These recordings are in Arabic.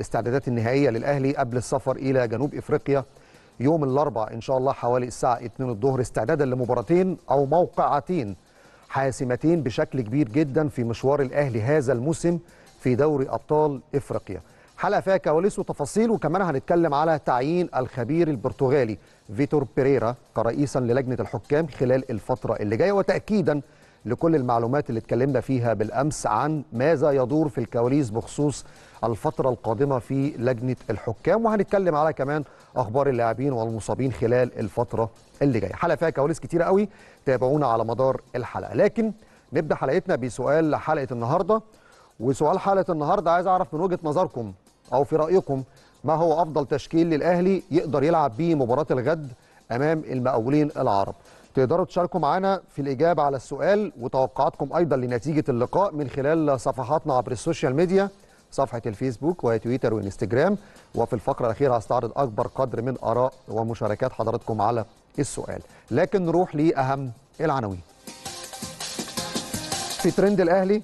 الاستعدادات النهائية للأهلي قبل السفر إلى جنوب إفريقيا يوم الأربعاء إن شاء الله حوالي الساعة 2 الظهر استعدادا لمباراتين أو موقعتين حاسمتين بشكل كبير جدا في مشوار الأهلي هذا الموسم في دوري أبطال إفريقيا حلقة فيها كواليس وتفاصيل وكمان هنتكلم على تعيين الخبير البرتغالي فيتور بيريرا كرئيسا للجنة الحكام خلال الفترة اللي جاية وتأكيدا لكل المعلومات اللي اتكلمنا فيها بالأمس عن ماذا يدور في الكواليس بخصوص الفترة القادمة في لجنة الحكام وهنتكلم على كمان أخبار اللاعبين والمصابين خلال الفترة اللي جاية حلقة فيها كواليس كتيرة قوي تابعونا على مدار الحلقة لكن نبدأ حلقتنا بسؤال حلقة النهاردة وسؤال حلقة النهاردة عايز أعرف من وجهة نظركم أو في رأيكم ما هو أفضل تشكيل للأهلي يقدر يلعب بيه مباراة الغد أمام المقاولين العرب تقدروا تشاركوا معنا في الإجابة على السؤال وتوقعاتكم أيضا لنتيجة اللقاء من خلال صفحاتنا عبر السوشيال ميديا صفحة الفيسبوك وتويتر وانستجرام وفي الفقرة الأخيرة هستعرض أكبر قدر من آراء ومشاركات حضراتكم على السؤال لكن نروح لأهم العناوين في ترند الأهلي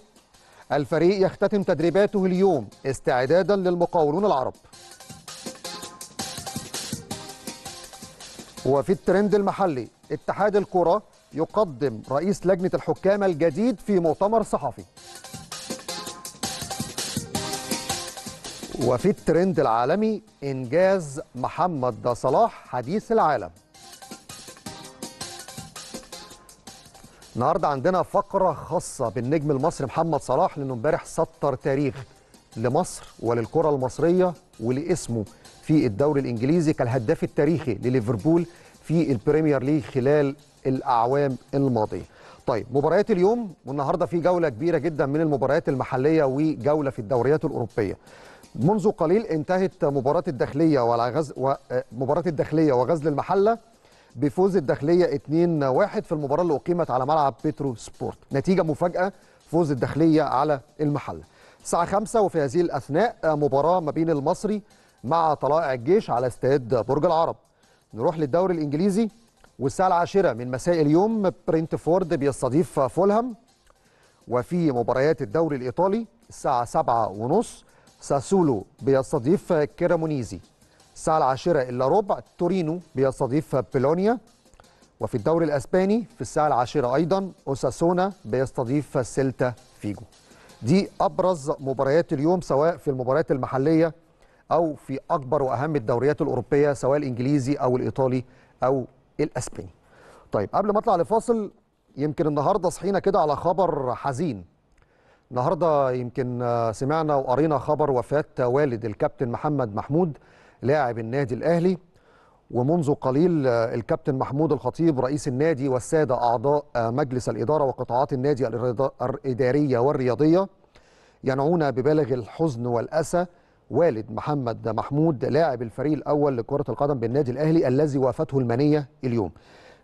الفريق يختتم تدريباته اليوم استعدادا للمقاولون العرب وفي الترند المحلي اتحاد الكرة يقدم رئيس لجنة الحكام الجديد في مؤتمر صحفي وفي الترند العالمي إنجاز محمد صلاح حديث العالم النهاردة عندنا فقرة خاصة بالنجم المصري محمد صلاح لأنه امبارح سطر تاريخ لمصر وللكرة المصرية ولاسمه في الدوري الإنجليزي كالهداف التاريخي لليفربول في البريمير ليج خلال الأعوام الماضية طيب مباريات اليوم والنهارده في جوله كبيره جدا من المباريات المحليه وجوله في الدوريات الاوروبيه منذ قليل انتهت مباراة الداخلية وعلى غز آه، مباراة الداخلية وغزل المحلة بفوز الداخلية 2-1 في المباراة اللي أقيمت على ملعب بيترو سبورت نتيجة مفاجأة فوز الداخلية على المحلة الساعة 5 وفي هذه الأثناء مباراة ما بين المصري مع طلائع الجيش على استاد برج العرب نروح للدوري الإنجليزي والساعة العاشرة من مساء اليوم برينتفورد بيستضيف فولهام وفي مباريات الدوري الإيطالي الساعة 7:30 ساسولو بيستضيف كيرامونيزي الساعة العاشرة إلا ربع تورينو بيستضيف بيلونيا وفي الدوري الأسباني في الساعة العاشرة أيضا أوساسونا بيستضيف سيلتا فيجو دي أبرز مباريات اليوم سواء في المباريات المحلية أو في أكبر وأهم الدوريات الأوروبية سواء الإنجليزي أو الإيطالي أو الأسباني طيب قبل ما أطلع لفاصل يمكن النهاردة صحينا كده على خبر حزين النهارده يمكن سمعنا وقرينا خبر وفاه والد الكابتن محمد محمود لاعب النادي الاهلي ومنذ قليل الكابتن محمود الخطيب رئيس النادي والساده اعضاء مجلس الاداره وقطاعات النادي الاداريه والرياضيه ينعون ببالغ الحزن والاسى والد محمد محمود لاعب الفريق الاول لكره القدم بالنادي الاهلي الذي وافته المنيه اليوم.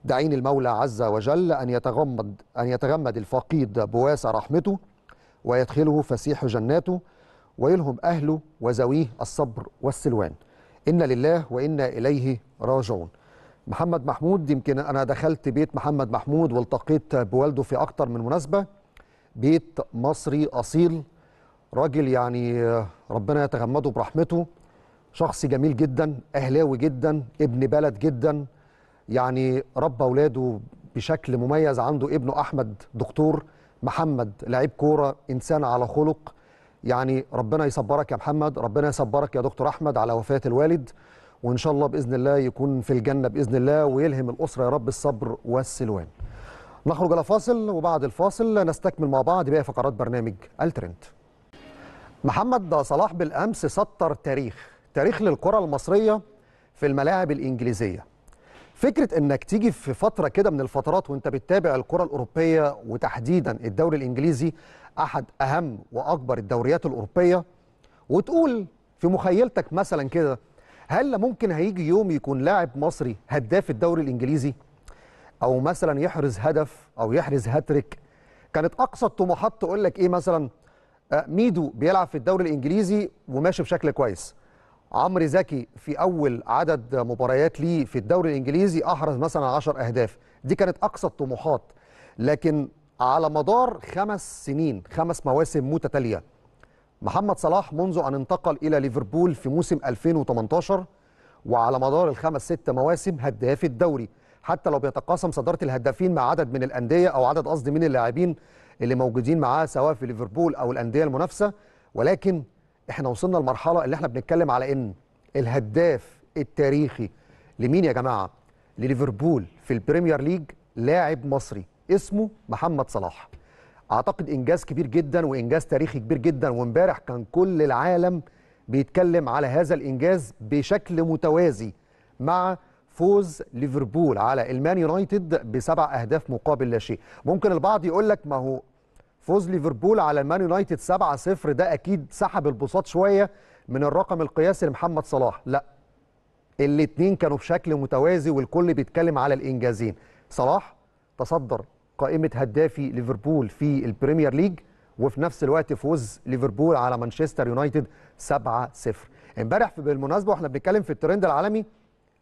داعين المولى عز وجل ان يتغمد ان يتغمد الفقيد بواسع رحمته ويدخله فسيح جناته ويلهم أهله وزويه الصبر والسلوان إنا لله وإنا إليه راجعون محمد محمود يمكن أنا دخلت بيت محمد محمود والتقيت بوالده في أكتر من مناسبة بيت مصري أصيل راجل يعني ربنا يتغمده برحمته شخص جميل جدا أهلاوي جدا ابن بلد جدا يعني ربى أولاده بشكل مميز عنده ابنه أحمد دكتور محمد لعيب كوره انسان على خلق يعني ربنا يصبرك يا محمد ربنا يصبرك يا دكتور احمد على وفاه الوالد وان شاء الله باذن الله يكون في الجنه باذن الله ويلهم الاسره يا رب الصبر والسلوان نخرج الى فاصل وبعد الفاصل نستكمل مع بعض باقي فقرات برنامج الترند محمد صلاح بالامس سطر تاريخ تاريخ للكره المصريه في الملاعب الانجليزيه فكره انك تيجي في فتره كده من الفترات وانت بتتابع الكره الاوروبيه وتحديدا الدوري الانجليزي احد اهم واكبر الدوريات الاوروبيه وتقول في مخيلتك مثلا كده هل ممكن هيجي يوم يكون لاعب مصري هداف الدوري الانجليزي او مثلا يحرز هدف او يحرز هاتريك كانت اقصى الطموحات تقول لك ايه مثلا آه، ميدو بيلعب في الدوري الانجليزي وماشي بشكل كويس عمرو زكي في اول عدد مباريات ليه في الدوري الانجليزي احرز مثلا 10 اهداف دي كانت اقصى الطموحات لكن على مدار خمس سنين خمس مواسم متتاليه محمد صلاح منذ ان انتقل الى ليفربول في موسم 2018 وعلى مدار الخمس ست مواسم هداف الدوري حتى لو بيتقاسم صداره الهدافين مع عدد من الانديه او عدد قصدي من اللاعبين اللي موجودين معاه سواء في ليفربول او الانديه المنافسه ولكن احنا وصلنا لمرحله اللي احنا بنتكلم على ان الهداف التاريخي لمين يا جماعه لليفربول في البريمير ليج لاعب مصري اسمه محمد صلاح اعتقد انجاز كبير جدا وانجاز تاريخي كبير جدا وامبارح كان كل العالم بيتكلم على هذا الانجاز بشكل متوازي مع فوز ليفربول على المان يونايتد بسبع اهداف مقابل لا شيء ممكن البعض يقول لك ما هو فوز ليفربول على المان يونايتد 7-0 ده اكيد سحب البساط شويه من الرقم القياسي لمحمد صلاح لا الاثنين كانوا بشكل متوازي والكل بيتكلم على الانجازين صلاح تصدر قائمه هدافي ليفربول في البريمير ليج وفي نفس الوقت فوز ليفربول على مانشستر يونايتد 7-0 امبارح بالمناسبه واحنا بنتكلم في الترند العالمي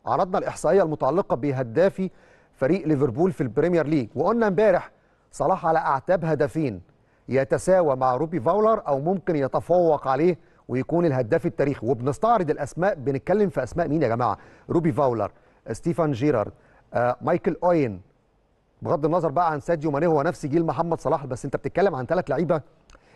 عرضنا الاحصائيه المتعلقه بهدافي فريق ليفربول في البريمير ليج وقلنا امبارح صلاح على اعتاب هدفين يتساوى مع روبي فاولر او ممكن يتفوق عليه ويكون الهداف التاريخي وبنستعرض الاسماء بنتكلم في اسماء مين يا جماعه روبي فاولر ستيفان جيرارد آه، مايكل اوين بغض النظر بقى عن ساديو ماني هو نفس جيل محمد صلاح بس انت بتتكلم عن ثلاث لعيبه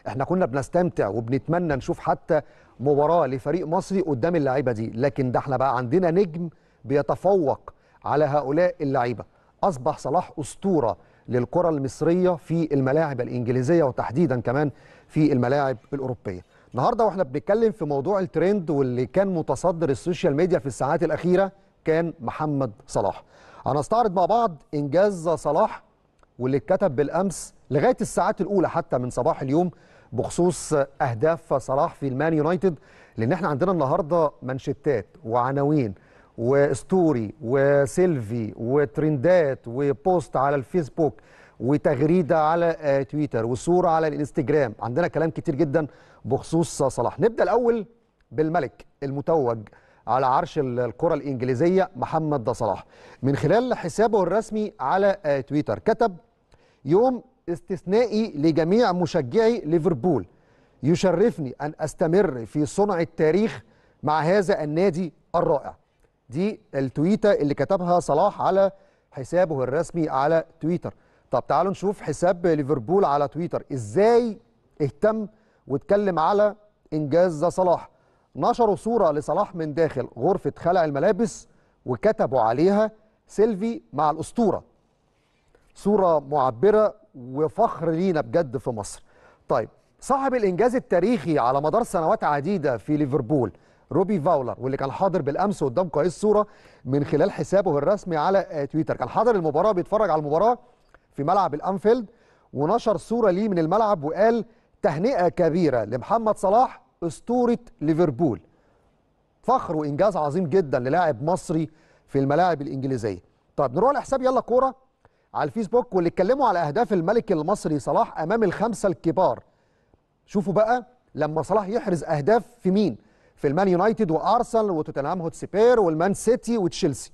احنا كنا بنستمتع وبنتمنى نشوف حتى مباراه لفريق مصري قدام اللعيبه دي لكن ده احنا بقى عندنا نجم بيتفوق على هؤلاء اللعيبه اصبح صلاح اسطوره للكرة المصرية في الملاعب الإنجليزية وتحديدا كمان في الملاعب الأوروبية النهاردة وإحنا بنتكلم في موضوع الترند واللي كان متصدر السوشيال ميديا في الساعات الأخيرة كان محمد صلاح هنستعرض مع بعض إنجاز صلاح واللي اتكتب بالأمس لغاية الساعات الأولى حتى من صباح اليوم بخصوص أهداف صلاح في المان يونايتد لأن احنا عندنا النهاردة منشتات وعناوين وستوري وسيلفي وترندات وبوست على الفيسبوك وتغريده على آه، تويتر وصوره على الانستجرام عندنا كلام كتير جدا بخصوص صلاح نبدا الاول بالملك المتوج على عرش الكرة الإنجليزية محمد صلاح من خلال حسابه الرسمي على آه، تويتر كتب يوم استثنائي لجميع مشجعي ليفربول يشرفني أن أستمر في صنع التاريخ مع هذا النادي الرائع دي التويته اللي كتبها صلاح على حسابه الرسمي على تويتر طب تعالوا نشوف حساب ليفربول على تويتر ازاي اهتم واتكلم على انجاز صلاح نشروا صوره لصلاح من داخل غرفه خلع الملابس وكتبوا عليها سيلفي مع الاسطوره صوره معبره وفخر لينا بجد في مصر طيب صاحب الانجاز التاريخي على مدار سنوات عديده في ليفربول روبي فاولر واللي كان حاضر بالامس قدام قيس صوره من خلال حسابه الرسمي على آه، تويتر كان حاضر المباراه بيتفرج على المباراه في ملعب الانفيلد ونشر صوره ليه من الملعب وقال تهنئه كبيره لمحمد صلاح اسطوره ليفربول فخر وانجاز عظيم جدا للاعب مصري في الملاعب الانجليزيه طب نروح لحساب يلا كوره على الفيسبوك واللي اتكلموا على اهداف الملك المصري صلاح امام الخمسه الكبار شوفوا بقى لما صلاح يحرز اهداف في مين في المان يونايتد وارسنال وتوتنهام هوتسبير والمان سيتي وتشيلسي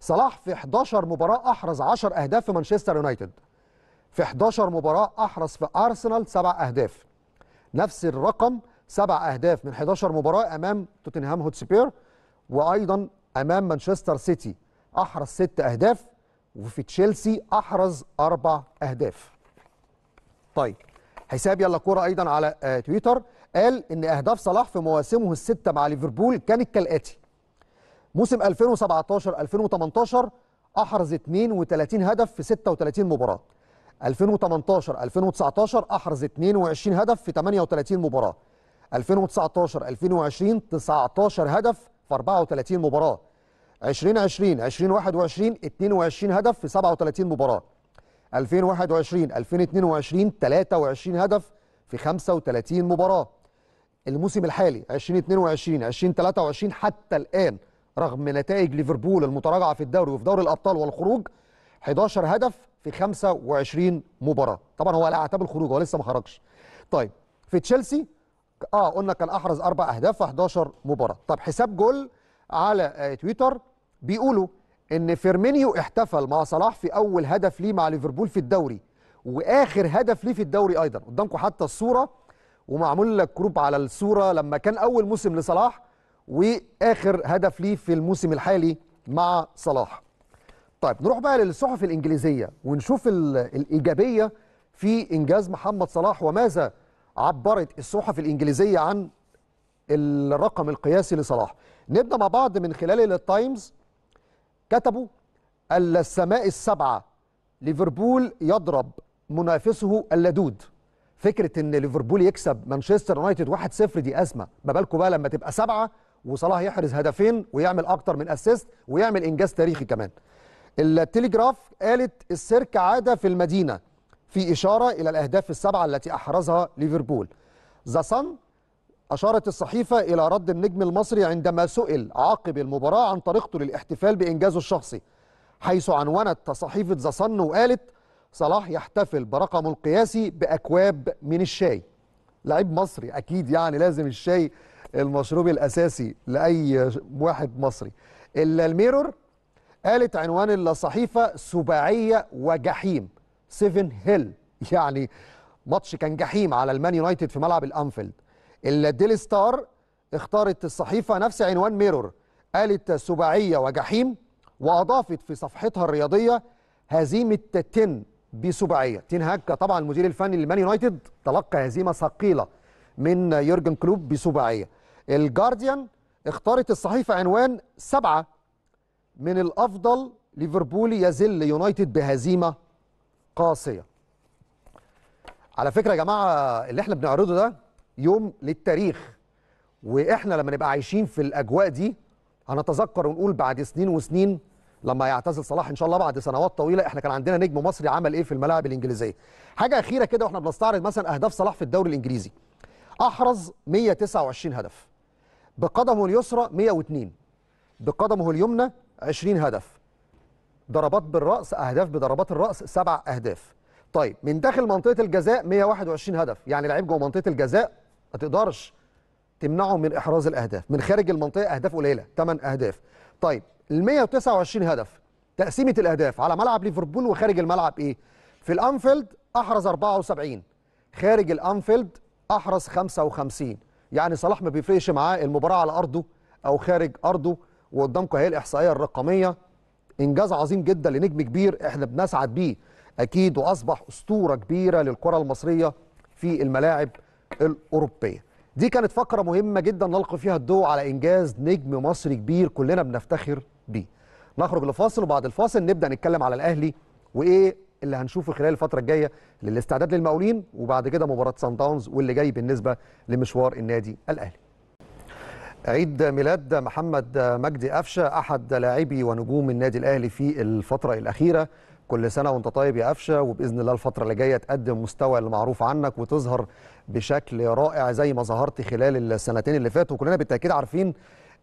صلاح في 11 مباراه احرز 10 اهداف في مانشستر يونايتد في 11 مباراه احرز في ارسنال 7 اهداف نفس الرقم 7 اهداف من 11 مباراه امام توتنهام هوتسبير وايضا امام مانشستر سيتي احرز 6 اهداف وفي تشيلسي احرز 4 اهداف طيب حساب يلا كوره ايضا على آه، تويتر قال ان اهداف صلاح في مواسمه السته مع ليفربول كانت كالاتي موسم 2017 2018 احرز 32 هدف في 36 مباراه 2018 2019 احرز 22 هدف في 38 مباراه 2019 2020 19 هدف في 34 مباراه 2020 2021 22 هدف في 37 مباراه 2021 2022 23 هدف في 35 مباراه الموسم الحالي 2022 2023 حتى الان رغم نتائج ليفربول المتراجعه في الدوري وفي دوري الابطال والخروج 11 هدف في 25 مباراه طبعا هو على اعتاب الخروج هو لسه ما خرجش طيب في تشيلسي اه قلنا كان احرز اربع اهداف في 11 مباراه طب حساب جول على آه، تويتر بيقولوا ان فيرمينيو احتفل مع صلاح في اول هدف ليه مع ليفربول في الدوري واخر هدف ليه في الدوري ايضا قدامكم حتى الصوره ومعمول لك كروب على الصوره لما كان اول موسم لصلاح واخر هدف ليه في الموسم الحالي مع صلاح طيب نروح بقى للصحف الانجليزيه ونشوف الايجابيه في انجاز محمد صلاح وماذا عبرت الصحف الانجليزيه عن الرقم القياسي لصلاح نبدا مع بعض من خلال التايمز كتبوا السماء السبعة ليفربول يضرب منافسه اللدود فكرة ان ليفربول يكسب مانشستر يونايتد 1-0 دي أزمة ما بالكم بقى لما تبقى سبعة وصلاح يحرز هدفين ويعمل أكتر من أسيست ويعمل إنجاز تاريخي كمان التليجراف قالت السيرك عادة في المدينة في إشارة إلى الأهداف السبعة التي أحرزها ليفربول ذا صن أشارت الصحيفة إلى رد النجم المصري عندما سئل عقب المباراة عن طريقته للاحتفال بإنجازه الشخصي حيث عنونت صحيفة ذا صن وقالت صلاح يحتفل برقمه القياسي بأكواب من الشاي لعيب مصري أكيد يعني لازم الشاي المشروب الأساسي لأي واحد مصري إلا الميرور قالت عنوان الصحيفة سباعية وجحيم سيفن هيل يعني ماتش كان جحيم على المان يونايتد في ملعب الأنفيلد الديلي ستار اختارت الصحيفة نفس عنوان ميرور قالت سباعية وجحيم وأضافت في صفحتها الرياضية هزيمة تن بسباعية تين هاكا طبعا المدير الفني لمان يونايتد تلقى هزيمة ثقيلة من يورجن كلوب بسباعية الجارديان اختارت الصحيفة عنوان سبعة من الأفضل ليفربول يزل يونايتد بهزيمة قاسية على فكرة يا جماعة اللي احنا بنعرضه ده يوم للتاريخ واحنا لما نبقى عايشين في الاجواء دي هنتذكر ونقول بعد سنين وسنين لما يعتزل صلاح ان شاء الله بعد سنوات طويله احنا كان عندنا نجم مصري عمل ايه في الملاعب الانجليزيه حاجه اخيره كده واحنا بنستعرض مثلا اهداف صلاح في الدوري الانجليزي احرز 129 هدف بقدمه اليسرى 102 بقدمه اليمنى 20 هدف ضربات بالراس اهداف بضربات الراس سبع اهداف طيب من داخل منطقه الجزاء 121 هدف يعني لعيب جوه منطقه الجزاء ما تقدرش تمنعه من احراز الاهداف من خارج المنطقه اهداف قليله 8 اهداف طيب ال 129 هدف تقسيمه الاهداف على ملعب ليفربول وخارج الملعب ايه في الانفيلد احرز 74 خارج الانفيلد احرز 55 يعني صلاح ما بيفرقش معاه المباراه على ارضه او خارج ارضه وقدامكم اهي الاحصائيه الرقميه انجاز عظيم جدا لنجم كبير احنا بنسعد بيه اكيد واصبح اسطوره كبيره للكره المصريه في الملاعب الأوروبية دي كانت فقرة مهمة جدا نلقي فيها الضوء على إنجاز نجم مصري كبير كلنا بنفتخر بيه نخرج لفاصل وبعد الفاصل نبدأ نتكلم على الأهلي وإيه اللي هنشوفه خلال الفترة الجاية للاستعداد للمقاولين وبعد كده مباراة سان داونز واللي جاي بالنسبة لمشوار النادي الأهلي عيد ميلاد محمد مجدي قفشه احد لاعبي ونجوم النادي الاهلي في الفتره الاخيره كل سنة وانت طيب يا قفشة وبإذن الله الفترة اللي جاية تقدم مستوى اللي معروف عنك وتظهر بشكل رائع زي ما ظهرت خلال السنتين اللي فاتوا وكلنا بالتأكيد عارفين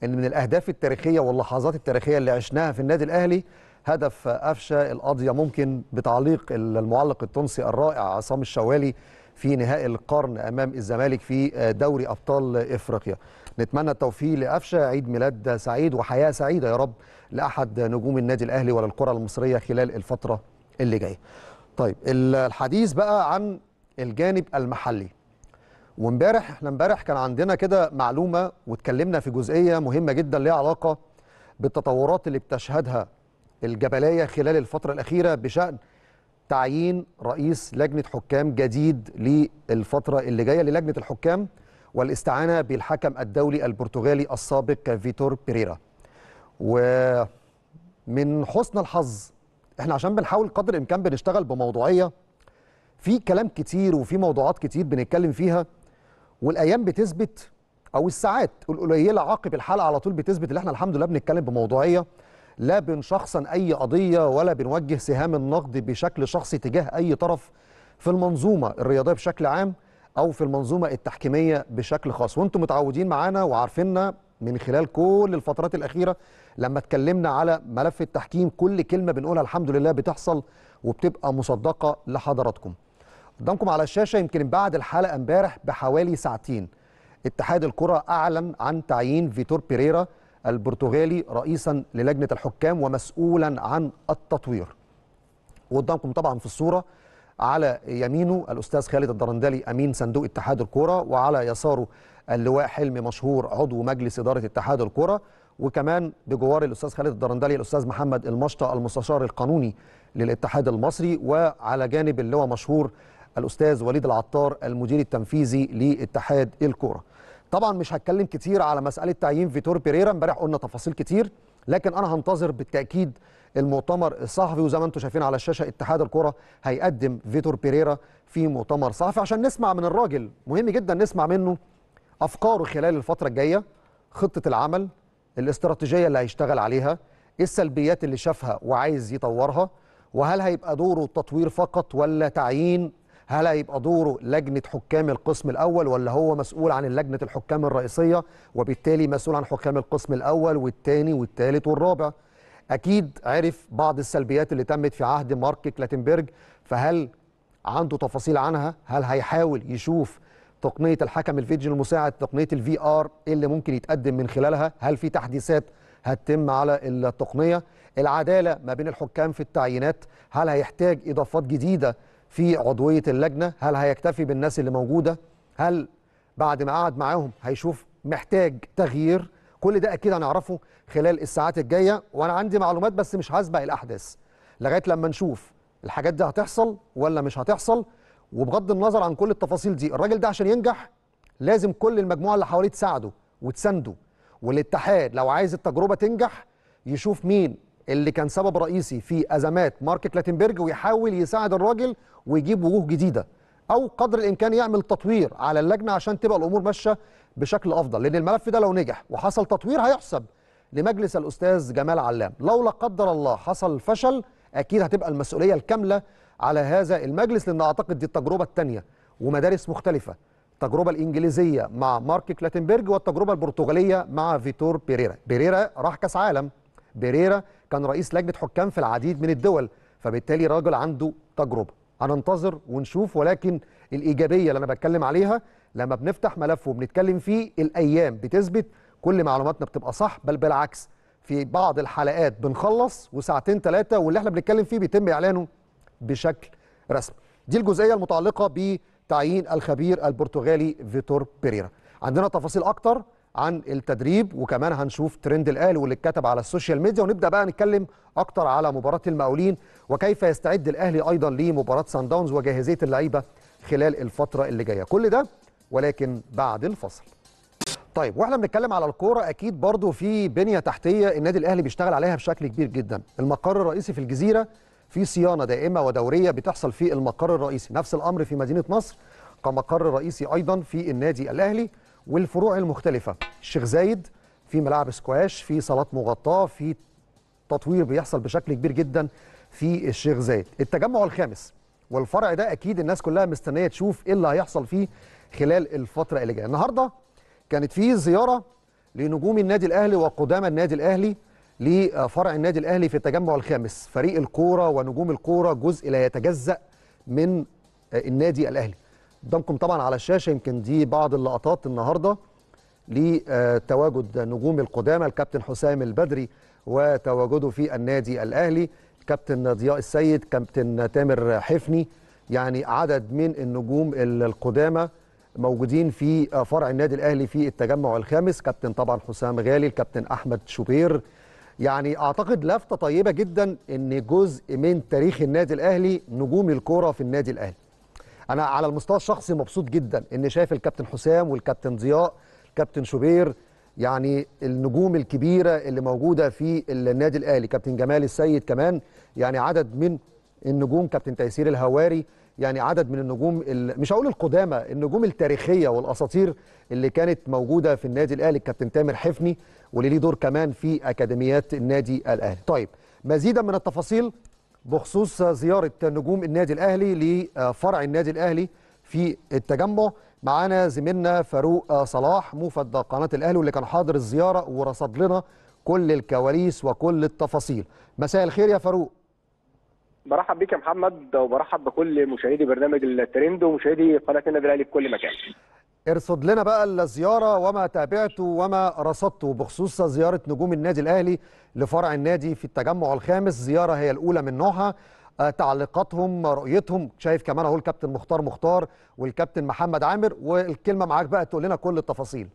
ان من الاهداف التاريخيه واللحظات التاريخيه اللي عشناها في النادي الاهلي هدف قفشه القاضيه ممكن بتعليق المعلق التونسي الرائع عصام الشوالي في نهائي القرن امام الزمالك في دوري ابطال افريقيا نتمنى التوفيق لقفشه عيد ميلاد سعيد وحياه سعيده يا رب لاحد نجوم النادي الاهلي وللكره المصريه خلال الفتره اللي جايه. طيب الحديث بقى عن الجانب المحلي. وامبارح احنا امبارح كان عندنا كده معلومه واتكلمنا في جزئيه مهمه جدا ليها علاقه بالتطورات اللي بتشهدها الجبليه خلال الفتره الاخيره بشان تعيين رئيس لجنه حكام جديد للفتره اللي جايه للجنه الحكام والاستعانة بالحكم الدولي البرتغالي السابق فيتور بيريرا ومن حسن الحظ احنا عشان بنحاول قدر الامكان بنشتغل بموضوعيه في كلام كتير وفي موضوعات كتير بنتكلم فيها والايام بتثبت او الساعات القليله عقب الحلقه على طول بتثبت ان احنا الحمد لله بنتكلم بموضوعيه لا بنشخصن اي قضيه ولا بنوجه سهام النقد بشكل شخصي تجاه اي طرف في المنظومه الرياضيه بشكل عام او في المنظومه التحكيميه بشكل خاص وانتم متعودين معانا وعارفيننا من خلال كل الفترات الاخيره لما اتكلمنا على ملف التحكيم كل كلمه بنقولها الحمد لله بتحصل وبتبقى مصدقه لحضراتكم قدامكم على الشاشه يمكن بعد الحلقه امبارح بحوالي ساعتين اتحاد الكره اعلن عن تعيين فيتور بيريرا البرتغالي رئيسا للجنه الحكام ومسؤولا عن التطوير وقدامكم طبعا في الصوره على يمينه الاستاذ خالد الدرندلي امين صندوق اتحاد الكوره وعلى يساره اللواء حلمي مشهور عضو مجلس اداره اتحاد الكوره وكمان بجوار الاستاذ خالد الدرندلي الاستاذ محمد المشطه المستشار القانوني للاتحاد المصري وعلى جانب اللواء مشهور الاستاذ وليد العطار المدير التنفيذي لاتحاد الكوره طبعا مش هتكلم كتير على مساله تعيين فيتور بيريرا امبارح قلنا تفاصيل كتير لكن انا هنتظر بالتاكيد المؤتمر الصحفي وزي ما انتم شايفين على الشاشه اتحاد الكره هيقدم فيتور بيريرا في مؤتمر صحفي عشان نسمع من الراجل مهم جدا نسمع منه افكاره خلال الفتره الجايه خطه العمل الاستراتيجيه اللي هيشتغل عليها إيه السلبيات اللي شافها وعايز يطورها وهل هيبقى دوره تطوير فقط ولا تعيين هل هيبقى دوره لجنة حكام القسم الأول ولا هو مسؤول عن لجنة الحكام الرئيسية وبالتالي مسؤول عن حكام القسم الأول والثاني والثالث والرابع اكيد عرف بعض السلبيات اللي تمت في عهد مارك كلاتنبرج فهل عنده تفاصيل عنها هل هيحاول يشوف تقنيه الحكم الفيديو المساعد تقنيه الفي ار اللي ممكن يتقدم من خلالها هل في تحديثات هتتم على التقنيه العداله ما بين الحكام في التعيينات هل هيحتاج اضافات جديده في عضويه اللجنه هل هيكتفي بالناس اللي موجوده هل بعد ما قعد معاهم هيشوف محتاج تغيير كل ده اكيد هنعرفه خلال الساعات الجايه وانا عندي معلومات بس مش هسبق الاحداث لغايه لما نشوف الحاجات دي هتحصل ولا مش هتحصل وبغض النظر عن كل التفاصيل دي الراجل ده عشان ينجح لازم كل المجموعه اللي حواليه تساعده وتسنده والاتحاد لو عايز التجربه تنجح يشوف مين اللي كان سبب رئيسي في ازمات مارك كلاتنبرج ويحاول يساعد الراجل ويجيب وجوه جديده او قدر الامكان يعمل تطوير على اللجنه عشان تبقى الامور ماشيه بشكل افضل لان الملف ده لو نجح وحصل تطوير هيحسب لمجلس الاستاذ جمال علام لو لا قدر الله حصل فشل اكيد هتبقى المسؤوليه الكامله على هذا المجلس لان اعتقد دي التجربه الثانيه ومدارس مختلفه التجربه الانجليزيه مع مارك كلاتنبرج والتجربه البرتغاليه مع فيتور بيريرا بيريرا راح كاس عالم بيريرا كان رئيس لجنه حكام في العديد من الدول فبالتالي راجل عنده تجربه هننتظر ونشوف ولكن الايجابيه اللي انا بتكلم عليها لما بنفتح ملف وبنتكلم فيه الايام بتثبت كل معلوماتنا بتبقى صح بل بالعكس في بعض الحلقات بنخلص وساعتين ثلاثه واللي احنا بنتكلم فيه بيتم اعلانه بشكل رسمي دي الجزئيه المتعلقه بتعيين الخبير البرتغالي فيتور بيريرا عندنا تفاصيل اكتر عن التدريب وكمان هنشوف ترند الاهلي واللي اتكتب على السوشيال ميديا ونبدا بقى نتكلم اكتر على مباراه المقاولين وكيف يستعد الاهلي ايضا لمباراه سان داونز وجاهزيه اللعيبه خلال الفتره اللي جايه كل ده ولكن بعد الفصل طيب واحنا بنتكلم على الكوره اكيد برضو في بنيه تحتيه النادي الاهلي بيشتغل عليها بشكل كبير جدا المقر الرئيسي في الجزيره في صيانه دائمه ودوريه بتحصل في المقر الرئيسي نفس الامر في مدينه نصر كمقر رئيسي ايضا في النادي الاهلي والفروع المختلفه الشيخ زايد في ملاعب سكواش في صالات مغطاه في تطوير بيحصل بشكل كبير جدا في الشيخ زايد التجمع الخامس والفرع ده اكيد الناس كلها مستنيه تشوف ايه اللي هيحصل فيه خلال الفتره اللي جايه النهارده كانت في زياره لنجوم النادي الاهلي وقدامى النادي الاهلي لفرع النادي الاهلي في التجمع الخامس فريق الكوره ونجوم الكوره جزء لا يتجزا من النادي الاهلي قدامكم طبعا على الشاشه يمكن دي بعض اللقطات النهارده لتواجد نجوم القدامى الكابتن حسام البدري وتواجده في النادي الاهلي كابتن ضياء السيد كابتن تامر حفني يعني عدد من النجوم القدامى موجودين في آه، فرع النادي الاهلي في التجمع الخامس كابتن طبعا حسام غالي الكابتن احمد شوبير يعني اعتقد لفته طيبه جدا ان جزء من تاريخ النادي الاهلي نجوم الكوره في النادي الاهلي انا على المستوى الشخصي مبسوط جدا ان شايف الكابتن حسام والكابتن ضياء كابتن شوبير يعني النجوم الكبيره اللي موجوده في النادي الاهلي كابتن جمال السيد كمان يعني عدد من النجوم كابتن تيسير الهواري يعني عدد من النجوم مش هقول القدامى النجوم التاريخيه والاساطير اللي كانت موجوده في النادي الاهلي الكابتن تامر حفني واللي ليه دور كمان في اكاديميات النادي الاهلي. طيب مزيدا من التفاصيل بخصوص زياره نجوم النادي الاهلي لفرع النادي الاهلي في التجمع معانا زميلنا فاروق صلاح موفد قناه الاهلي واللي كان حاضر الزياره ورصد لنا كل الكواليس وكل التفاصيل. مساء الخير يا فاروق. برحب بك يا محمد وبرحب بكل مشاهدي برنامج الترند ومشاهدي قناه النادي الاهلي في كل مكان. ارصد لنا بقى الزياره وما تابعته وما رصدته بخصوص زياره نجوم النادي الاهلي لفرع النادي في التجمع الخامس، زياره هي الاولى من نوعها. آه، تعليقاتهم رؤيتهم شايف كمان اهو الكابتن مختار مختار والكابتن محمد عامر والكلمه معاك بقى تقول لنا كل التفاصيل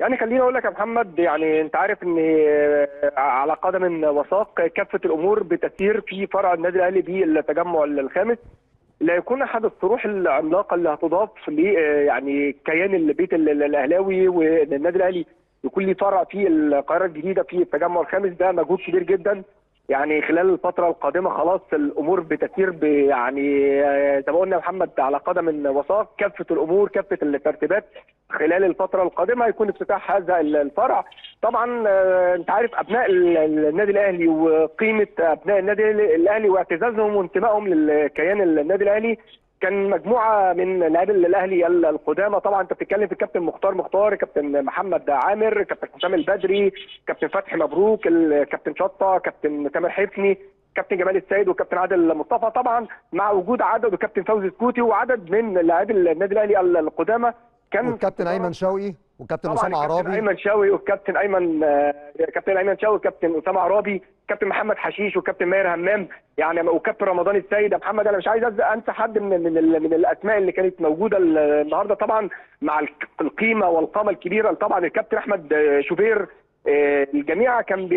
يعني خليني اقول لك يا محمد يعني انت عارف ان آه، على قدم وساق كافه الامور بتسير في فرع النادي الاهلي بالتجمع الخامس لا يكون احد الطروح العملاقه اللي هتضاف ل آه، يعني كيان البيت الاهلاوي والنادي الاهلي يكون ليه فرع في القاهره الجديده في التجمع الخامس ده مجهود كبير جدا يعني خلال الفترة القادمة خلاص الأمور بتسير يعني آه، زي ما قلنا محمد على قدم وصاف كافة الأمور كافة الترتيبات خلال الفترة القادمة هيكون افتتاح هذا الفرع طبعا آه، أنت عارف أبناء النادي الأهلي وقيمة أبناء النادي الأهلي واعتزازهم وانتمائهم للكيان النادي الأهلي كان مجموعه من لاعبي الاهلي القدامى طبعا انت بتتكلم في الكابتن مختار مختار كابتن محمد عامر كابتن حسام البدري كابتن فتحي مبروك الكابتن شطه كابتن تامر حفني كابتن جمال السيد وكابتن عادل مصطفى طبعا مع وجود عدد وكابتن فوزي سكوتي وعدد من لاعبي النادي الاهلي القدامى كان كابتن ايمن شوقي وكابتن اسامه عرابي كابتن ايمن شاوي والكابتن ايمن آه، كابتن ايمن شاوي والكابتن اسامه عرابي كابتن محمد حشيش وكابتن ماهر همام يعني وكابتن رمضان السيد يا محمد انا مش عايز انسى حد من من من الاسماء اللي كانت موجوده النهارده طبعا مع القيمه والقامه الكبيره طبعا الكابتن احمد آه، شوبير آه، الجميع كان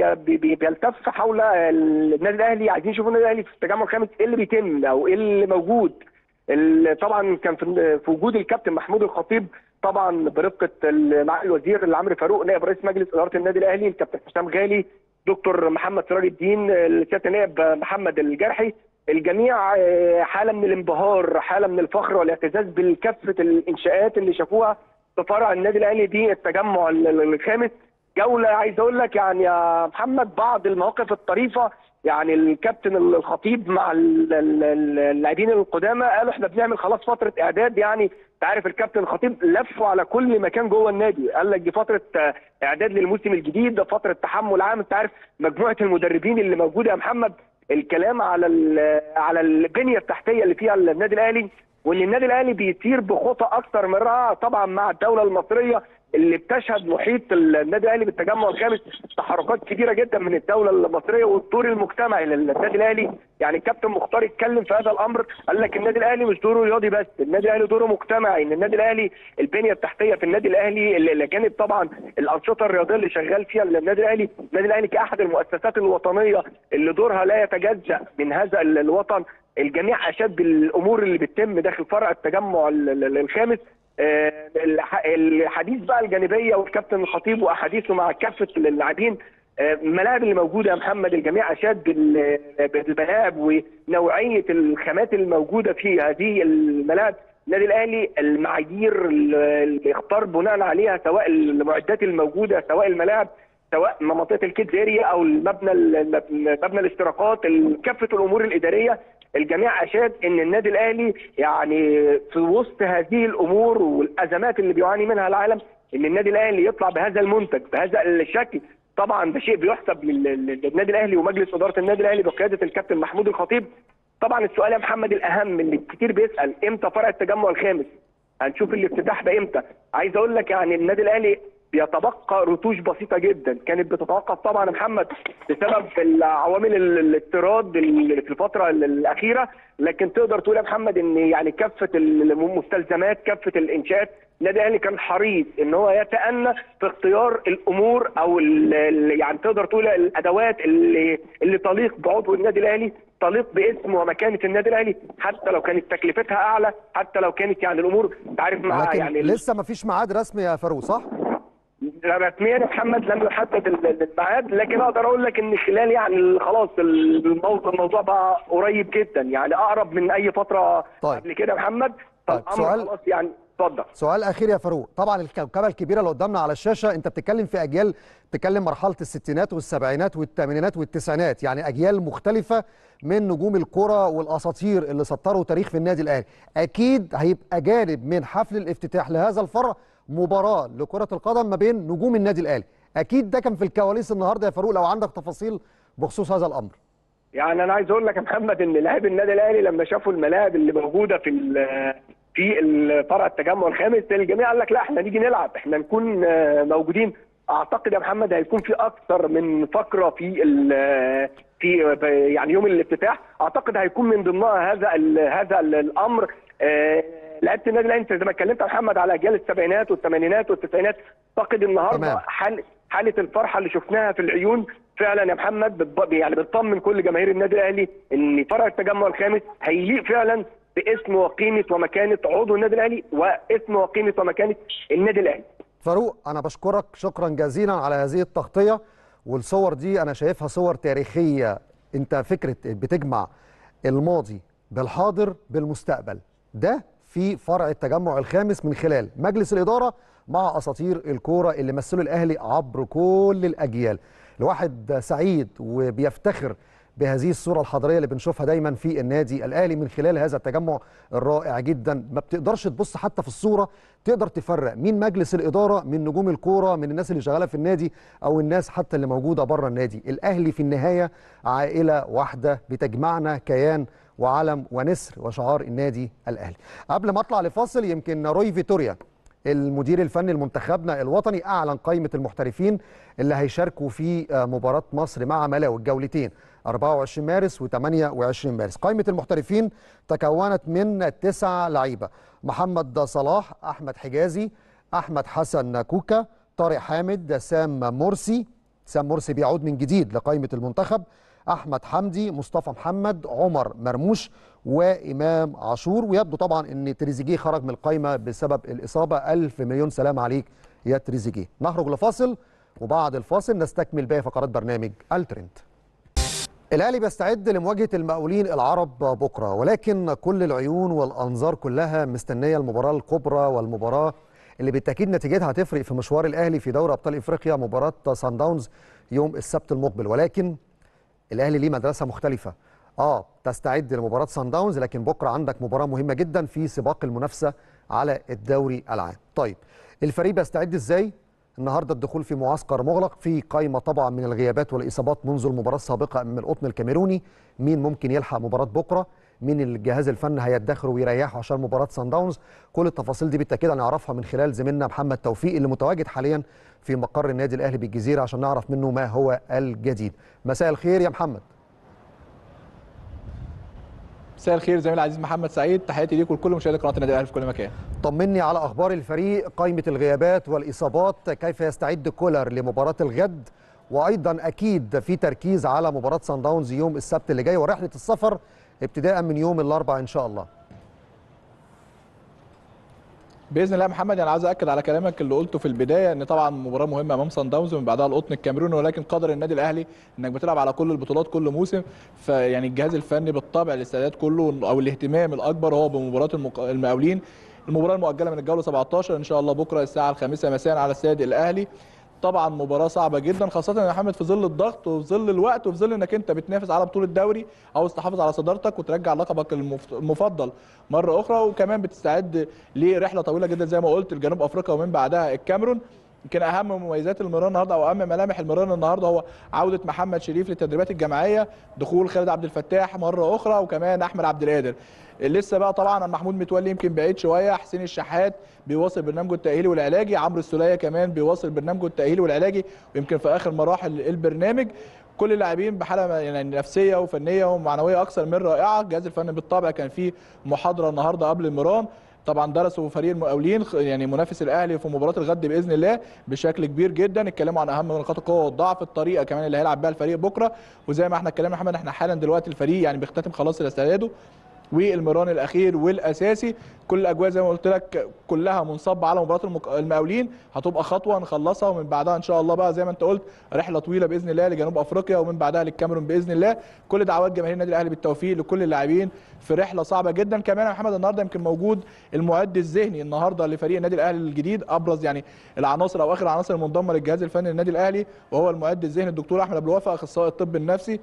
بيلتف حول النادي الاهلي عايزين يشوفوا النادي الاهلي في التجمع الخامس ايه اللي بيتم او ايه اللي موجود طبعا كان في وجود الكابتن محمود الخطيب طبعا برفقه معالي الوزير عمرو فاروق نائب رئيس مجلس اداره النادي الاهلي الكابتن حسام غالي دكتور محمد سراج الدين الكابتن نائب محمد الجرحي الجميع آه، حاله من الانبهار حاله من الفخر والاعتزاز بكافه الانشاءات اللي شافوها في فرع النادي الاهلي دي التجمع الخامس جوله عايز اقول لك يعني يا محمد بعض المواقف الطريفه يعني الكابتن الخطيب مع اللاعبين القدامى قالوا احنا بنعمل خلاص فتره اعداد يعني انت عارف الكابتن الخطيب لفوا على كل مكان جوه النادي قال لك دي فتره اعداد للموسم الجديد ده فتره تحمل عام انت عارف مجموعه المدربين اللي موجوده يا محمد الكلام على على البنيه التحتيه اللي فيها النادي الاهلي وان النادي الاهلي بيطير بخطى اكثر من رائعه طبعا مع الدوله المصريه اللي بتشهد محيط النادي الاهلي بالتجمع الخامس تحركات كبيره جدا من الدوله المصريه والدور المجتمعي للنادي الاهلي يعني الكابتن مختار اتكلم في هذا الامر قال لك النادي الاهلي مش دوره رياضي بس النادي الاهلي دوره مجتمعي ان النادي الاهلي البنيه التحتيه في النادي الاهلي اللي جانب طبعا الانشطه الرياضيه اللي شغال فيها النادي الاهلي النادي الاهلي كاحد المؤسسات الوطنيه اللي دورها لا يتجزا من هذا الوطن الجميع اشاد بالامور اللي بتتم داخل فرع التجمع الخامس آه، الحديث بقى الجانبيه والكابتن الخطيب واحاديثه مع كافه اللاعبين آه، الملاعب اللي موجوده يا محمد الجميع اشاد بالملاعب ونوعيه الخامات الموجوده في هذه الملاعب النادي الاهلي المعايير اللي اختار بناء عليها سواء المعدات الموجوده سواء الملاعب سواء منطقه الكيدز اريا او المبنى المبنى الاشتراكات كافه الامور الاداريه الجميع اشاد ان النادي الاهلي يعني في وسط هذه الامور والازمات اللي بيعاني منها العالم ان النادي الاهلي يطلع بهذا المنتج بهذا الشكل طبعا ده شيء بيحسب للنادي الاهلي ومجلس اداره النادي الاهلي بقياده الكابتن محمود الخطيب طبعا السؤال يا محمد الاهم اللي كتير بيسال امتى فرع التجمع الخامس هنشوف الافتتاح ده امتى عايز اقول لك يعني النادي الاهلي بيتبقى رتوش بسيطه جدا كانت بتتوقف طبعا محمد بسبب العوامل الاضطراد في الفتره الاخيره لكن تقدر تقول يا محمد ان يعني كافه المستلزمات كافه الانشاءات النادي الاهلي كان حريص ان هو يتأنى في اختيار الامور او يعني تقدر تقول الادوات اللي اللي تليق بعضو النادي الاهلي تليق باسم ومكانه النادي الاهلي حتى لو كانت تكلفتها اعلى حتى لو كانت يعني الامور انت عارف معاها يعني لسه ما فيش ميعاد رسمي يا فاروق صح؟ رسميا محمد لم يحدد الميعاد لكن اقدر اقول لك ان خلال يعني خلاص الموضوع بقى قريب جدا يعني اقرب من اي فتره طيب. قبل كده محمد طيب سؤال خلاص يعني اتفضل سؤال اخير يا فاروق طبعا الكوكبه الكبيره اللي قدامنا على الشاشه انت بتتكلم في اجيال بتتكلم مرحله الستينات والسبعينات والثمانينات والتسعينات يعني اجيال مختلفه من نجوم الكره والاساطير اللي سطروا تاريخ في النادي الاهلي اكيد هيبقى جانب من حفل الافتتاح لهذا الفرع مباراه لكره القدم ما بين نجوم النادي الاهلي اكيد ده كان في الكواليس النهارده يا فاروق لو عندك تفاصيل بخصوص هذا الامر يعني انا عايز اقول لك يا محمد ان لاعب النادي الاهلي لما شافوا الملاعب اللي موجوده في في فرع التجمع الخامس الجميع قال لك لا احنا نيجي نلعب احنا نكون موجودين اعتقد يا محمد هيكون في اكثر من فقره في في يعني يوم الافتتاح اعتقد هيكون من ضمنها هذا هذا الامر آه، لعيبه النادي الاهلي انت زي ما اتكلمت يا محمد على اجيال السبعينات والثمانينات والتسعينات فاقد النهارده حاله حاله الفرحه اللي شفناها في العيون فعلا يا محمد بتب... يعني بتطمن كل جماهير النادي الاهلي ان فرع التجمع الخامس هيليق فعلا باسم وقيمه ومكانه عضو النادي الاهلي واسم وقيمه ومكانه النادي الاهلي. فاروق انا بشكرك شكرا جزيلا على هذه التغطيه والصور دي انا شايفها صور تاريخيه انت فكره بتجمع الماضي بالحاضر بالمستقبل ده في فرع التجمع الخامس من خلال مجلس الإدارة مع أساطير الكورة اللي مثلوا الأهلي عبر كل الأجيال الواحد سعيد وبيفتخر بهذه الصورة الحضرية اللي بنشوفها دايما في النادي الأهلي من خلال هذا التجمع الرائع جدا ما بتقدرش تبص حتى في الصورة تقدر تفرق مين مجلس الإدارة من نجوم الكورة من الناس اللي شغالة في النادي أو الناس حتى اللي موجودة بره النادي الأهلي في النهاية عائلة واحدة بتجمعنا كيان وعلم ونسر وشعار النادي الاهلي قبل ما اطلع لفاصل يمكن روي فيتوريا المدير الفني لمنتخبنا الوطني اعلن قائمه المحترفين اللي هيشاركوا في آه، مباراه مصر مع ملاوي الجولتين 24 مارس و28 مارس قائمه المحترفين تكونت من تسعة لعيبه محمد صلاح احمد حجازي احمد حسن كوكا طارق حامد سام مرسي سام مرسي بيعود من جديد لقائمه المنتخب احمد حمدي مصطفى محمد عمر مرموش وامام عاشور ويبدو طبعا ان تريزيجيه خرج من القايمه بسبب الاصابه الف مليون سلام عليك يا تريزيجيه نخرج لفاصل وبعد الفاصل نستكمل باقي فقرات برنامج الترند الاهلي بيستعد لمواجهه المقاولين العرب بكره ولكن كل العيون والانظار كلها مستنيه المباراه الكبرى والمباراه اللي بالتاكيد نتيجتها هتفرق في مشوار الاهلي في دوري ابطال افريقيا مباراه سان داونز يوم السبت المقبل ولكن الاهلي ليه مدرسه مختلفه اه تستعد لمباراه سان داونز لكن بكره عندك مباراه مهمه جدا في سباق المنافسه على الدوري العام طيب الفريق بيستعد ازاي النهارده الدخول في معسكر مغلق في قائمه طبعا من الغيابات والاصابات منذ المباراه السابقه من القطن الكاميروني مين ممكن يلحق مباراه بكره مين الجهاز الفني هيدخره ويريحه عشان مباراه سان داونز كل التفاصيل دي بالتاكيد هنعرفها من خلال زميلنا محمد توفيق اللي متواجد حاليا في مقر النادي الاهلي بالجزيره عشان نعرف منه ما هو الجديد مساء الخير يا محمد مساء الخير زميل العزيز محمد سعيد تحياتي ليك ولكل مشاهدي قناه النادي الاهلي في كل مكان طمني على اخبار الفريق قائمه الغيابات والاصابات كيف يستعد كولر لمباراه الغد وايضا اكيد في تركيز على مباراه سان داونز يوم السبت اللي جاي ورحله السفر ابتداء من يوم الاربعاء ان شاء الله باذن الله محمد انا عايز اكد على كلامك اللي قلته في البدايه ان طبعا مباراه مهمه امام سان داونز ومن بعدها القطن الكاميروني ولكن قدر النادي الاهلي انك بتلعب على كل البطولات كل موسم فيعني الجهاز الفني بالطبع الاستعداد كله او الاهتمام الاكبر هو بمباراه المقاولين المباراه المؤجله من الجوله 17 ان شاء الله بكره الساعه الخامسة مساء على السيد الاهلي طبعا مباراه صعبه جدا خاصه يا حامد في ظل الضغط وفي ظل الوقت وفي ظل انك انت بتنافس على بطوله دوري عاوز تحافظ على صدارتك وترجع لقبك المفضل مره اخرى وكمان بتستعد لرحله طويله جدا زي ما قلت لجنوب افريقيا ومن بعدها الكاميرون يمكن اهم مميزات المران النهارده او اهم ملامح المران النهارده هو عوده محمد شريف للتدريبات الجماعيه دخول خالد عبد الفتاح مره اخرى وكمان احمد عبد القادر لسه بقى طبعا محمود متولي يمكن بعيد شويه حسين الشحات بيواصل برنامجه التاهيلي والعلاجي عمرو السوليه كمان بيواصل برنامجه التاهيلي والعلاجي ويمكن في اخر مراحل البرنامج كل اللاعبين بحاله يعني نفسيه وفنيه ومعنويه اكثر من رائعه الجهاز الفني بالطبع كان فيه محاضره النهارده قبل المران طبعا درسوا فريق المقاولين يعني منافس الاهلي في مباراه الغد باذن الله بشكل كبير جدا اتكلموا عن اهم نقاط القوه والضعف الطريقه كمان اللي هيلعب بيها الفريق بكره وزي ما احنا اتكلمنا احمد احنا حالا دلوقتي الفريق يعني بيختتم خلاص الاستعداد والمران الاخير والاساسي كل الاجواء زي ما قلت لك كلها منصبه على مباراه المقاولين هتبقى خطوه نخلصها ومن بعدها ان شاء الله بقى زي ما انت قلت رحله طويله باذن الله لجنوب افريقيا ومن بعدها للكاميرون باذن الله كل دعوات جماهير النادي الاهلي بالتوفيق لكل اللاعبين في رحله صعبه جدا كمان يا محمد النهارده يمكن موجود المعد الذهني النهارده لفريق النادي الاهلي الجديد ابرز يعني العناصر او اخر العناصر المنضمه للجهاز الفني للنادي الاهلي وهو المعد الذهني الدكتور احمد ابو الوفا اخصائي الطب النفسي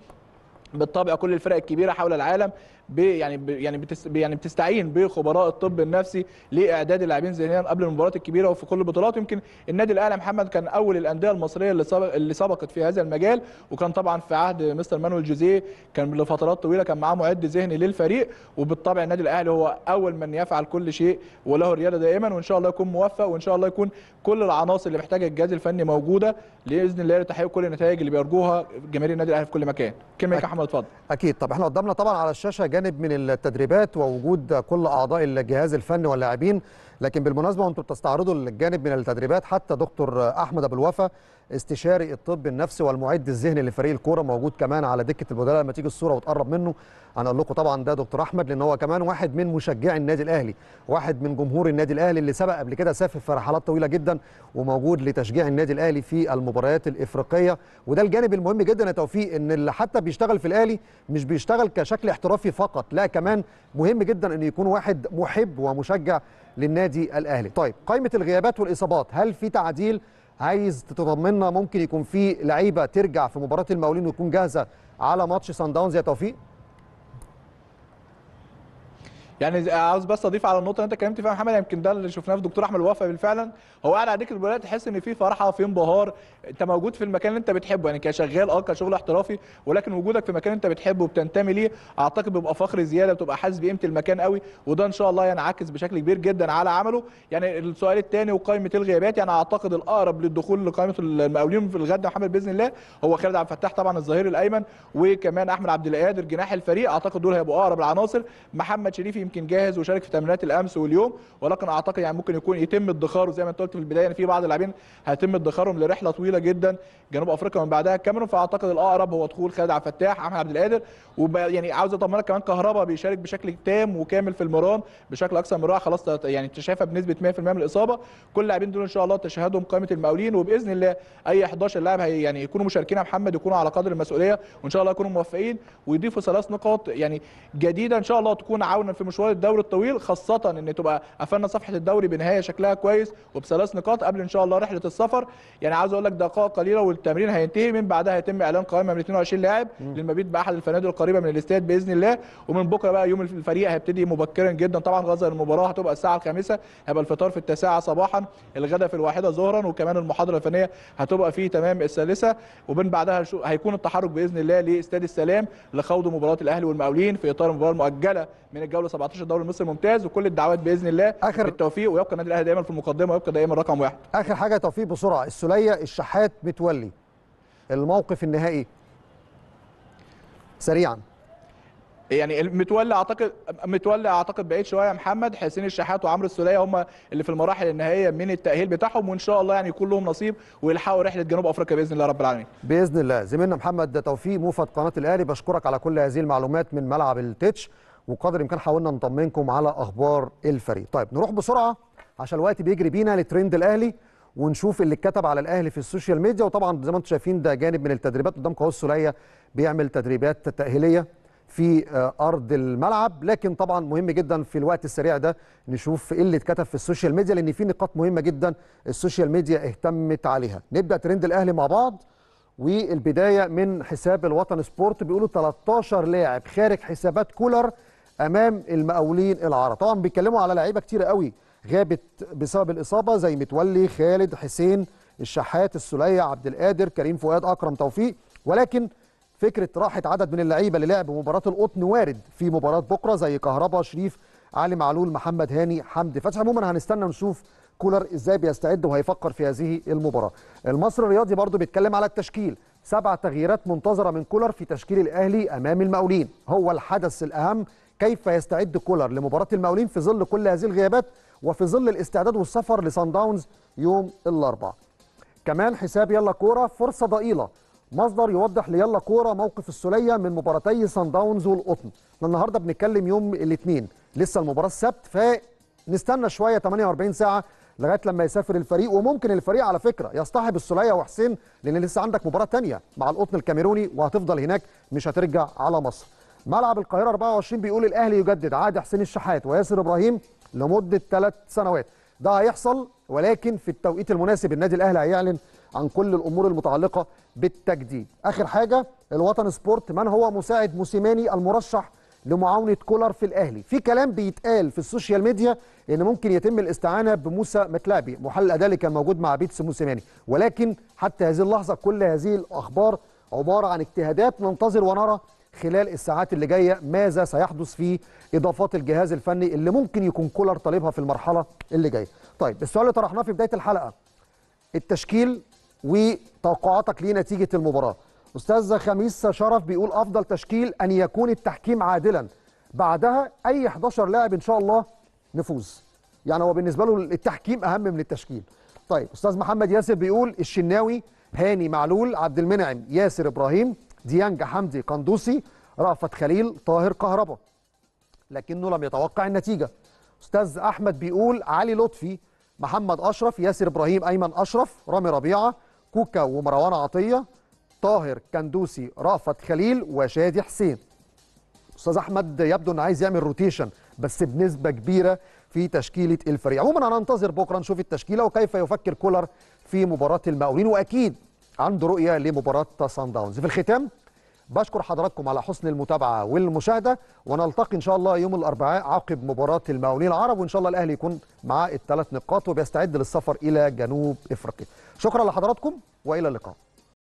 بالطبع كل الفرق الكبيره حول العالم يعني يعني بتس يعني بتستعين بخبراء الطب النفسي لاعداد اللاعبين ذهنيا قبل المباريات الكبيره وفي كل البطولات يمكن النادي الاهلي محمد كان اول الانديه المصريه اللي سبق اللي سبقت في هذا المجال وكان طبعا في عهد مستر مانويل جوزيه كان لفترات طويله كان معاه معد ذهني للفريق وبالطبع النادي الاهلي هو اول من يفعل كل شيء وله رياده دائما وان شاء الله يكون موفق وان شاء الله يكون كل العناصر اللي محتاجها الجهاز الفني موجوده باذن الله لتحقيق كل النتائج اللي بيرجوها جماهير النادي الاهلي في كل مكان كلمه يا محمد اتفضل اكيد طب احنا قدامنا طبعا على الشاشه جانب من التدريبات ووجود كل اعضاء الجهاز الفني واللاعبين لكن بالمناسبه وانتم بتستعرضوا الجانب من التدريبات حتى دكتور احمد ابو الوفا استشاري الطب النفسي والمعد الذهني لفريق الكوره موجود كمان على دكه البدلاء لما تيجي الصوره وتقرب منه هنقول لكم طبعا ده دكتور احمد لان هو كمان واحد من مشجعي النادي الاهلي واحد من جمهور النادي الاهلي اللي سبق قبل كده سافر في رحلات طويله جدا وموجود لتشجيع النادي الاهلي في المباريات الافريقيه وده الجانب المهم جدا يا توفيق ان اللي حتى بيشتغل في الاهلي مش بيشتغل كشكل احترافي فقط لا كمان مهم جدا انه يكون واحد محب ومشجع للنادي الاهلي طيب قائمه الغيابات والاصابات هل في تعديل عايز تطمنا ممكن يكون في لعيبه ترجع في مباراه المقاولين وتكون جاهزه على ماتش سان داونز يا توفيق يعني عاوز بس اضيف على النقطه اللي انت اتكلمت فيها يا محمد يمكن ده اللي شفناه في دكتور احمد الوفا بالفعلا هو قاعد عليك دكه تحس ان في فرحه في انبهار انت موجود في المكان اللي انت بتحبه يعني كشغال اه كشغل احترافي ولكن وجودك في مكان انت بتحبه وبتنتمي ليه اعتقد بيبقى فخر زياده بتبقى حاسس بقيمه المكان قوي وده ان شاء الله ينعكس يعني بشكل كبير جدا على عمله يعني السؤال الثاني وقائمه الغيابات يعني اعتقد الاقرب للدخول لقائمه المقاولين في الغد محمد باذن الله هو خالد عبد الفتاح طبعا الظهير الايمن وكمان احمد عبد القادر جناح الفريق اعتقد دول هيبقوا اقرب العناصر محمد شريفي يمكن جاهز وشارك في تمرينات الامس واليوم ولكن اعتقد يعني ممكن يكون يتم ادخاره زي ما انت قلت في البدايه يعني في بعض اللاعبين هيتم ادخارهم لرحله طويله جدا جنوب افريقيا ومن بعدها الكاميرون فاعتقد الاقرب هو دخول خالد عبد الفتاح احمد عبد القادر ويعني عاوز اطمنك كمان كهربا بيشارك بشكل تام وكامل في المران بشكل اكثر من رائع خلاص يعني تشافى بنسبه 100% من الاصابه كل اللاعبين دول ان شاء الله تشهدهم قائمه المقاولين وباذن الله اي 11 لاعب يعني يكونوا مشاركين يا محمد يكونوا على قدر المسؤوليه وان شاء الله يكونوا موفقين ويضيفوا ثلاث نقاط يعني جديده ان شاء الله تكون عونا في مشوار الدوري الطويل خاصه ان تبقى قفلنا صفحه الدوري بنهايه شكلها كويس وبثلاث نقاط قبل ان شاء الله رحله السفر يعني عاوز اقول لك دقائق قليله والتمرين هينتهي من بعدها هيتم اعلان قائمه من 22 لاعب للمبيت باحد الفنادق القريبه من الاستاد باذن الله ومن بكره بقى يوم الفريق هيبتدي مبكرا جدا طبعا غزة المباراه هتبقى الساعه الخامسه هيبقى الفطار في التاسعه صباحا الغداء في الواحده ظهرا وكمان المحاضره الفنيه هتبقى في تمام الثالثه ومن بعدها هيكون التحرك باذن الله لاستاد السلام لخوض مباراه الاهلي والمقاولين في اطار المباراه المؤجله من الجوله 17 14 دوري المصري ممتاز وكل الدعوات باذن الله اخر بالتوفيق ويبقى النادي الاهلي دايما في المقدمه ويبقى دايما رقم واحد اخر حاجه توفيق بسرعه السوليه الشحات متولي الموقف النهائي سريعا يعني متولي اعتقد متولي اعتقد بعيد شويه يا محمد حسين الشحات وعمرو السوليه هم اللي في المراحل النهائيه من التاهيل بتاعهم وان شاء الله يعني يكون لهم نصيب ويلحقوا رحله جنوب افريقيا باذن الله رب العالمين. باذن الله زميلنا محمد توفيق موفد قناه الاهلي بشكرك على كل هذه المعلومات من ملعب التتش. وقدر الامكان حاولنا نطمنكم على اخبار الفريق طيب نروح بسرعه عشان الوقت بيجري بينا لترند الاهلي ونشوف اللي اتكتب على الاهلي في السوشيال ميديا وطبعا زي ما انتم شايفين ده جانب من التدريبات قدام قوس السليه بيعمل تدريبات تاهيليه في آه، ارض الملعب لكن طبعا مهم جدا في الوقت السريع ده نشوف ايه اللي اتكتب في السوشيال ميديا لان في نقاط مهمه جدا السوشيال ميديا اهتمت عليها نبدا ترند الاهلي مع بعض والبدايه من حساب الوطن سبورت بيقولوا 13 لاعب خارج حسابات كولر امام المقاولين العرب طبعا بيتكلموا على لعيبه كتيره قوي غابت بسبب الاصابه زي متولي خالد حسين الشحات السليه عبد القادر كريم فؤاد اكرم توفيق ولكن فكره راحه عدد من اللعيبه اللي لعبوا مباراه القطن وارد في مباراه بكره زي كهربا شريف علي معلول محمد هاني حمدي فتحي عموما هنستنى ونشوف كولر ازاي بيستعد وهيفكر في هذه المباراه المصري الرياضي برضو بيتكلم على التشكيل سبع تغييرات منتظره من كولر في تشكيل الاهلي امام المقاولين هو الحدث الاهم كيف يستعد كولر لمباراة المقاولين في ظل كل هذه الغيابات وفي ظل الاستعداد والسفر لسان داونز يوم الأربعاء كمان حساب يلا كورة فرصة ضئيلة مصدر يوضح ليلا كوره موقف السليه من مباراتي سان داونز والقطن النهارده بنتكلم يوم الاثنين لسه المباراه السبت فنستنى شويه 48 ساعه لغايه لما يسافر الفريق وممكن الفريق على فكره يصطحب السليه وحسين لان لسه عندك مباراه ثانيه مع القطن الكاميروني وهتفضل هناك مش هترجع على مصر ملعب القاهره 24 بيقول الاهلي يجدد عهد حسين الشحات وياسر ابراهيم لمده ثلاث سنوات ده هيحصل ولكن في التوقيت المناسب النادي الاهلي هيعلن عن كل الامور المتعلقه بالتجديد اخر حاجه الوطن سبورت من هو مساعد موسيماني المرشح لمعاونه كولر في الاهلي في كلام بيتقال في السوشيال ميديا ان ممكن يتم الاستعانه بموسى متلابي محلل الاداء اللي كان موجود مع بيتس موسيماني ولكن حتى هذه اللحظه كل هذه الاخبار عباره عن اجتهادات ننتظر ونرى خلال الساعات اللي جايه ماذا سيحدث في اضافات الجهاز الفني اللي ممكن يكون كولر طالبها في المرحله اللي جايه. طيب السؤال اللي طرحناه في بدايه الحلقه التشكيل وتوقعاتك لنتيجه المباراه. استاذ خميس شرف بيقول افضل تشكيل ان يكون التحكيم عادلا بعدها اي 11 لاعب ان شاء الله نفوز. يعني هو بالنسبه له التحكيم اهم من التشكيل. طيب استاذ محمد ياسر بيقول الشناوي هاني معلول عبد المنعم ياسر ابراهيم ديانج حمدي قندوسي رأفت خليل طاهر كهربا لكنه لم يتوقع النتيجة أستاذ أحمد بيقول علي لطفي محمد أشرف ياسر إبراهيم أيمن أشرف رامي ربيعة كوكا ومروان عطية طاهر كندوسي رأفت خليل وشادي حسين أستاذ أحمد يبدو أنه عايز يعمل روتيشن بس بنسبة كبيرة في تشكيلة الفريق عموما هننتظر بكرة نشوف التشكيلة وكيف يفكر كولر في مباراة المقاولين وأكيد عنده رؤيه لمباراه سان داونز في الختام بشكر حضراتكم على حسن المتابعه والمشاهده ونلتقي ان شاء الله يوم الاربعاء عقب مباراه المقاولين العرب وان شاء الله الاهلي يكون معاه الثلاث نقاط وبيستعد للسفر الى جنوب افريقيا شكرا لحضراتكم والى اللقاء